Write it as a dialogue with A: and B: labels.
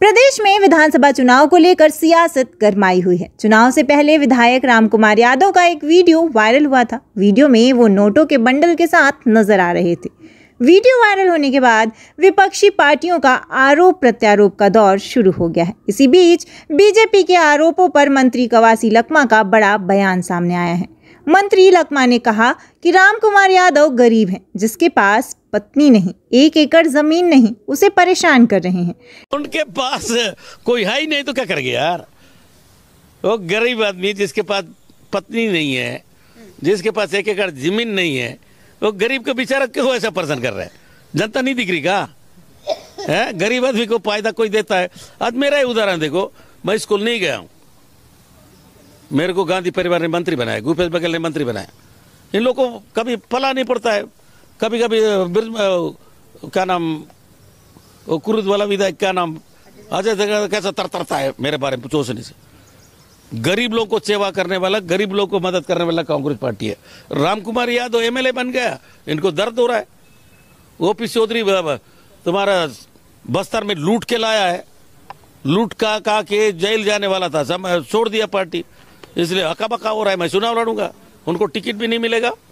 A: प्रदेश में विधानसभा चुनाव को लेकर सियासत गरमाई हुई है चुनाव से पहले विधायक रामकुमार यादव का एक वीडियो वायरल हुआ था वीडियो में वो नोटों के बंडल के साथ नजर आ रहे थे वीडियो वायरल होने के बाद विपक्षी पार्टियों का आरोप प्रत्यारोप का दौर शुरू हो गया है इसी बीच बीजेपी के आरोपों पर मंत्री कवासी लकमा का बड़ा बयान सामने आया है मंत्री लकमा ने कहा कि राम कुमार यादव गरीब हैं जिसके पास पत्नी नहीं एक एकड़ जमीन नहीं उसे परेशान कर रहे
B: हैं उनके पास कोई है ही नहीं तो क्या गया यार वो गरीब आदमी जिसके पास पत्नी नहीं है जिसके पास एक एकड़ जमीन नहीं है वो गरीब को बेचारा क्यों ऐसा परेशान कर रहे हैं जनता नहीं दिख रही का है गरीब आदमी को फायदा कोई देता है आज मेरा ही उदाहरण देखो मैं स्कूल नहीं गया हूं मेरे को गांधी परिवार ने मंत्री बनाया भूपेश बघेल ने मंत्री बनाया इन लोगों को कभी फला नहीं पड़ता है कभी कभी क्या नाम कुरुद वाला विधायक क्या नाम अजय कैसा तरतरता है मेरे बारे में सोचने से गरीब लोगों को सेवा करने वाला गरीब लोगों को मदद करने वाला कांग्रेस पार्टी है रामकुमार यादव एमएलए बन गया इनको दर्द हो रहा है ओ पी चौधरी तुम्हारा बस्तर में लूट के लाया है लूट का का के जेल जाने वाला था सब छोड़ दिया पार्टी इसलिए हका बका हो रहा है मैं चुनाव लड़ूंगा उनको टिकट भी नहीं मिलेगा